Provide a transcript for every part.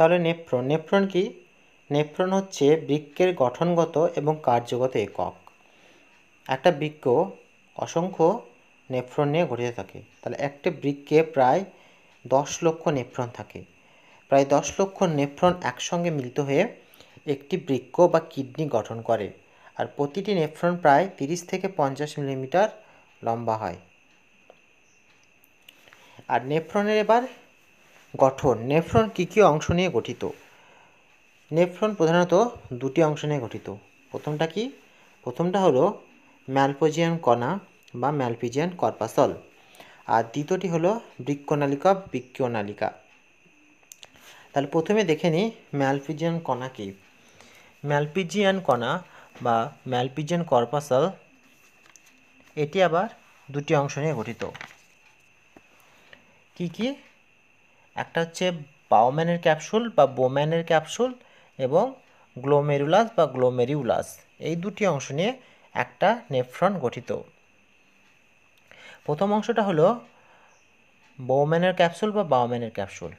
তাহলে nephron nephron কি nephron হচ্ছে বৃক্কের গঠনগত এবং কার্যগত একক একটা বৃক্ক অসংখ্য নেফ্রন নিয়ে গঠিত থাকে তাহলে একটা বৃক্কে প্রায় দশ লক্ষ নেফ্রন থাকে প্রায় দশ লক্ষ নেফ্রন একসঙ্গে মিলিত হয়ে একটি বৃক্ষ বা কিডনি গঠন করে আর প্রতিটি নেফ্রন প্রায় তিরিশ থেকে পঞ্চাশ মিলিমিটার লম্বা হয় আর নেফ্রনের এবার গঠন নেফ্রন কী কী অংশ নিয়ে গঠিত নেফ্রন প্রধানত দুটি অংশ নিয়ে গঠিত প্রথমটা কি প্রথমটা হলো ম্যালপোজিয়ান কণা বা ম্যালপিজিয়ান কর্পাসল আর দ্বিতীয়টি হলো বৃক্ষনালিকা বৃক্ষনালিকা তাহলে প্রথমে দেখে নিই ম্যালপিজিয়ান কণা কি ম্যালপিজিয়ান কণা বা ম্যালপিজিয়ান কর্পাসল এটি আবার দুটি অংশ নিয়ে গঠিত কি কি একটা হচ্ছে বাওম্যানের ক্যাপসুল বা বোম্যানের ক্যাপসুল এবং গ্লোমেরুলাস বা গ্লোমেরিউলাস এই দুটি অংশ নিয়ে একটা নেফ্রন গঠিত প্রথম অংশটা হলো বৌম্যানের ক্যাপসুল বা বাওম্যানের ক্যাপসুল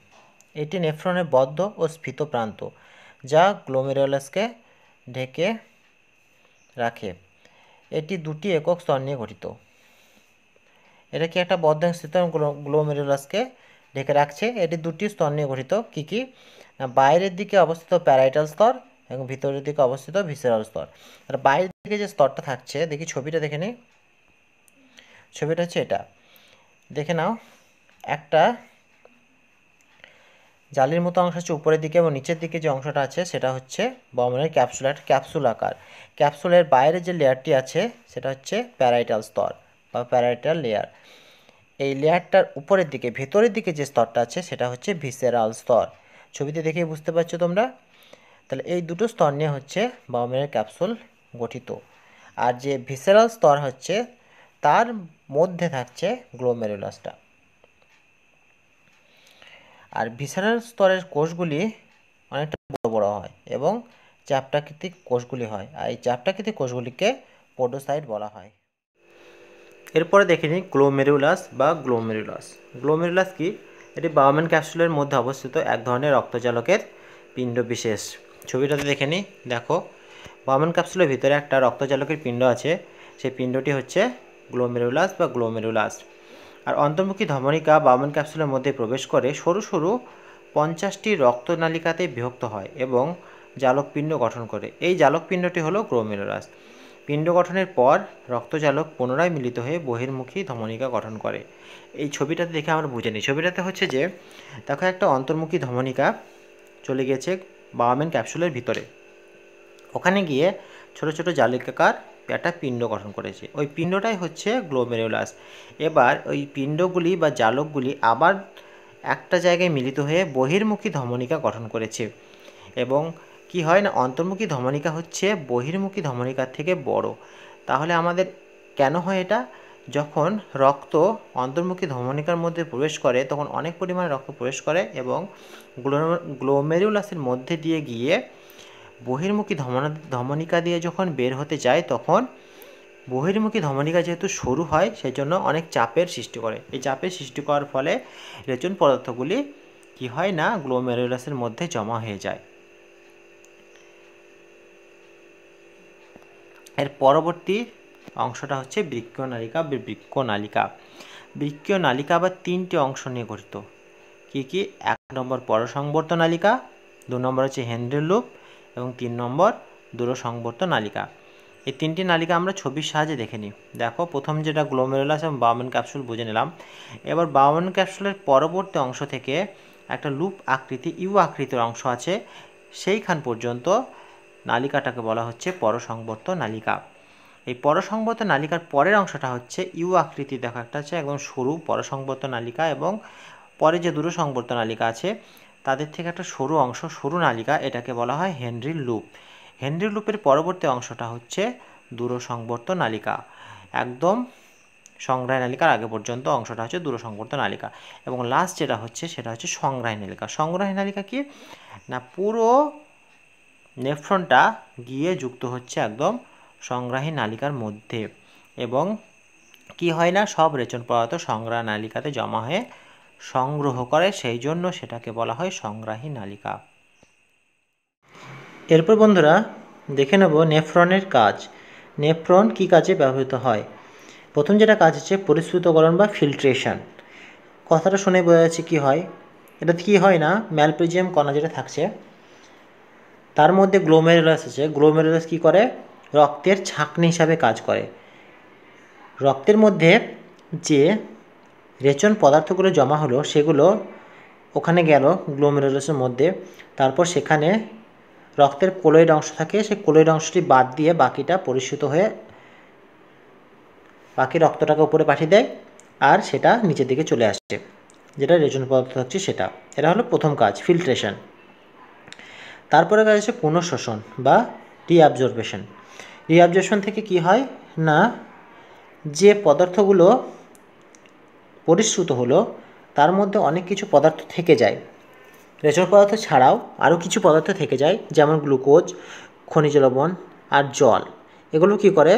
এটি নেফ্রনের বদ্ধ ও স্ফীত প্রান্ত যা গ্লোমেরুলাসকে ঢেকে রাখে এটি দুটি একক স্তর নিয়ে গঠিত এটা কি একটা বদ্ধ স্থিত গ্লোমেরুলাসকে ঢেকে রাখছে এটি দুটি স্তর নিয়ে গঠিত কী কী বাইরের দিকে অবস্থিত প্যারাইটাল স্তর এবং ভিতরের দিকে অবস্থিত ভিসেরাল স্তর আর বাইরের দিকে যে স্তরটা থাকছে দেখি ছবিটা দেখে নিই ছবিটা হচ্ছে এটা দেখে নাও একটা জালির মতো অংশ হচ্ছে উপরের দিকে এবং নিচের দিকে যে অংশটা আছে সেটা হচ্ছে বমনের ক্যাপসুলার ক্যাপসুল আকার ক্যাপসুলের বাইরে যে লেয়ারটি আছে সেটা হচ্ছে প্যারাইটাল স্তর বা প্যারাইটাল লেয়ার এই লেয়ারটার উপরের দিকে ভেতরের দিকে যে স্তরটা আছে সেটা হচ্ছে ভিসেরাল স্তর ছবিতে দেখেই বুঝতে পারছো তোমরা তাহলে এই দুটো স্তর নিয়ে হচ্ছে বাউমের ক্যাপসুল গঠিত আর যে ভিসেরাল স্তর হচ্ছে তার মধ্যে থাকছে গ্লোমেরুলাসটা আর ভিসেরাল স্তরের কোষগুলি অনেকটা বড় বড় হয় এবং চ্যাপটাকৃতিক কোষগুলি হয় আর এই চ্যাপটাকৃতিক কোষগুলিকে পোডোসাইট বলা হয় এরপরে দেখে নিই গ্লোমেরুলাস বা গ্লোমেরুলাস গ্লোমেরুলাস কি এটি বাউম্যান ক্যাপসুলের মধ্যে অবস্থিত এক ধরনের রক্তজালকের পিণ্ড বিশেষ ছবিটাতে দেখে নিই দেখো বাউম্যান ক্যাপসুলের ভিতরে একটা রক্তজালকের পিণ্ড আছে সেই পিণ্ডটি হচ্ছে গ্লোমেরুলাস বা গ্লোমেরুলাস আর অন্তর্মুখী ধমনিকা বাউম্যান ক্যাপসুলের মধ্যে প্রবেশ করে সরু সরু পঞ্চাশটি রক্তনালিকাতে বিভক্ত হয় এবং জালকপিণ্ড গঠন করে এই জালকপিণ্ডটি হলো গ্লোমেরুলাস পিণ্ড গঠনের পর রক্তচালক পুনরায় মিলিত হয়ে বহির্মুখী ধমনিকা গঠন করে এই ছবিটাতে দেখে আমরা বুঝে নিই ছবিটাতে হচ্ছে যে দেখো একটা অন্তর্মুখী ধমনিকা চলে গিয়েছে বাওয়ামেন ক্যাপসুলের ভিতরে ওখানে গিয়ে ছোট ছোট জালিকাকার একটা পিণ্ড গঠন করেছে ওই পিণ্ডটাই হচ্ছে গ্লোমেরুলাস এবার ওই পিণ্ডগুলি বা জালকগুলি আবার একটা জায়গায় মিলিত হয়ে বহির্মুখী ধমনিকা গঠন করেছে এবং কি হয় না অন্তর্মুখী ধমনিকা হচ্ছে বহির্মুখী ধমনিকার থেকে বড় তাহলে আমাদের কেন হয় এটা যখন রক্ত অন্তর্মুখী ধমনিকার মধ্যে প্রবেশ করে তখন অনেক পরিমাণে রক্ত প্রবেশ করে এবং গ্লোমেরুলাসের মধ্যে দিয়ে গিয়ে বহির্মুখী ধমন ধমনিকা দিয়ে যখন বের হতে যায় তখন বহির্মুখী ধমনিকা যেহেতু সরু হয় সেজন্য অনেক চাপের সৃষ্টি করে এই চাপের সৃষ্টি করার ফলে রেচন পদার্থগুলি কি হয় না গ্লোমেরুলাসের মধ্যে জমা হয়ে যায় এর পরবর্তী অংশটা হচ্ছে বৃক্ষ নালিকা বৃক্ষ নালিকা বৃক্ষ নালিকা আবার তিনটি অংশ নিয়ে গঠিত কি কি এক নম্বর পরসংবর্ত নালিকা দু নম্বর হচ্ছে হেন্ড্রেল লুপ এবং তিন নম্বর দূরসংবর্ত নালিকা এই তিনটি নালিকা আমরা ছবির সাহায্যে দেখে নিই দেখো প্রথম যেটা গ্লোমেরুলাস এবং বাউমন ক্যাপসুল বুঝে নিলাম এবার বাউমন ক্যাপসুলের পরবর্তী অংশ থেকে একটা লুপ আকৃতি ইউ আকৃতির অংশ আছে সেইখান পর্যন্ত নালিকাটাকে বলা হচ্ছে পরসংবর্ত নালিকা এই পরসংবর্ত নালিকার পরের অংশটা হচ্ছে ইউ আকৃতি দেখো একটা হচ্ছে একদম সরু পরসংবর্ত নালিকা এবং পরে যে দূর সংবর্ত নালিকা আছে তাদের থেকে একটা সরু অংশ সরু নালিকা এটাকে বলা হয় হেনরি লুপ হেনরি লুপের পরবর্তী অংশটা হচ্ছে দূর সংবর্ত নালিকা একদম সংগ্রায় নালিকার আগে পর্যন্ত অংশটা হচ্ছে দূর সংবর্ত নালিকা এবং লাস্ট যেটা হচ্ছে সেটা হচ্ছে সংগ্রাহী নালিকা সংগ্রাহী নালিকা কি না পুরো নেফ্রনটা গিয়ে যুক্ত হচ্ছে একদম সংগ্রাহী নালিকার মধ্যে এবং কি হয় না সব রেচন পদার্থ সংগ্রাহ নালিকাতে জমা হয়ে সংগ্রহ করে সেই জন্য সেটাকে বলা হয় সংগ্রাহী নালিকা এরপর বন্ধুরা দেখে নেব নেফ্রনের কাজ নেফ্রন কি কাজে ব্যবহৃত হয় প্রথম যেটা কাজ হচ্ছে পরিশ্রুতকরণ বা ফিল্ট্রেশন কথাটা শুনে বোঝা যাচ্ছে কী হয় এটাতে কি হয় না ম্যালপ্রিজিয়াম কণা যেটা থাকছে তার মধ্যে গ্লোমেরুলাস আছে গ্লোমেরুলাস কী করে রক্তের ছাঁকনি হিসাবে কাজ করে রক্তের মধ্যে যে রেচন পদার্থগুলো জমা হলো সেগুলো ওখানে গেল গ্লোমেরুলাসের মধ্যে তারপর সেখানে রক্তের কোলয়েড অংশ থাকে সেই কোলয়েড অংশটি বাদ দিয়ে বাকিটা পরিশ্রিত হয়ে বাকি রক্তটাকে উপরে পাঠিয়ে দেয় আর সেটা নিচের দিকে চলে আসছে যেটা রেচন পদার্থ হচ্ছে সেটা এটা হলো প্রথম কাজ ফিল্ট্রেশন তারপরে কাজ হচ্ছে পুনঃশোষণ বা রিঅ্যাবজর্বেশন রিঅ্যাবজর্বেশন থেকে কি হয় না যে পদার্থগুলো পরিশ্রুত হলো তার মধ্যে অনেক কিছু পদার্থ থেকে যায় রেচন পদার্থ ছাড়াও আরও কিছু পদার্থ থেকে যায় যেমন গ্লুকোজ খনিজ লবণ আর জল এগুলো কি করে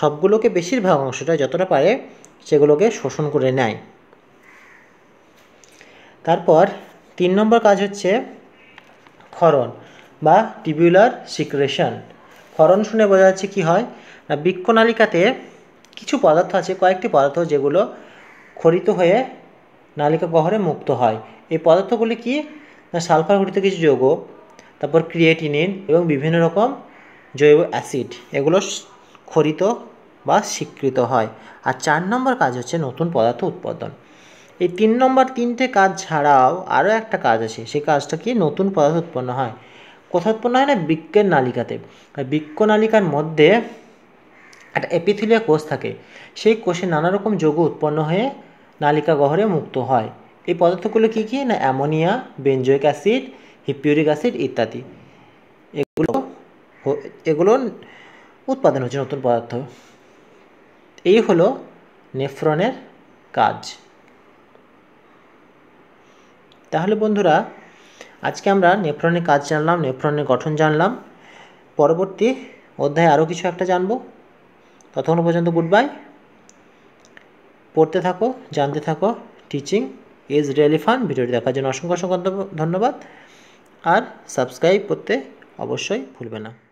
সবগুলোকে বেশিরভাগ অংশটা যতটা পারে সেগুলোকে শোষণ করে নেয় তারপর তিন নম্বর কাজ হচ্ছে ক্ষরণ বা টিবিউলার সিক্রেশন ক্ষরণ শুনে বোঝা যাচ্ছে কী হয় না বৃক্ষনালিকাতে কিছু পদার্থ আছে কয়েকটি পদার্থ যেগুলো খরিত হয়ে নালিকা গহরে মুক্ত হয় এই পদার্থগুলি কি না সালফার ঘটিত কিছু যৌগ তারপর ক্রিয়েটিনিন এবং বিভিন্ন রকম জৈব অ্যাসিড এগুলো খরিত বা স্বীকৃত হয় আর চার নম্বর কাজ হচ্ছে নতুন পদার্থ উৎপাদন এই তিন নম্বর তিনটে কাজ ছাড়াও আরও একটা কাজ আছে সেই কাজটা কি নতুন পদার্থ উৎপন্ন হয় কোথাৎপন্ন হয় না বৃক্কের নালিকাতে বৃক্ক নালিকার মধ্যে একটা এপিথিলিয়া কোষ থাকে সেই কোষে নানা রকম যৌগ উৎপন্ন হয়ে নালিকা গহরে মুক্ত হয় এই পদার্থগুলো কী কী না ammonia benzoic acid hippuric acid ইত্যাদি এগুলো এগুলো উৎপাদন হচ্ছে নতুন পদার্থ এই হলো নেফ্রনের কাজ তাহলে বন্ধুরা আজকে আমরা নেফ্রনের কাজ জানলাম নেফ্রনের গঠন জানলাম পরবর্তী অধ্যায়ে আরও কিছু একটা জানব ততক্ষণ পর্যন্ত গুড বাই পড়তে থাকো জানতে থাকো টিচিং ইজ রিয়েলি ফান ভিডিওটি দেখার জন্য অসংখ্য অসংখ্য ধন্যবাদ আর সাবস্ক্রাইব করতে অবশ্যই ভুলবে না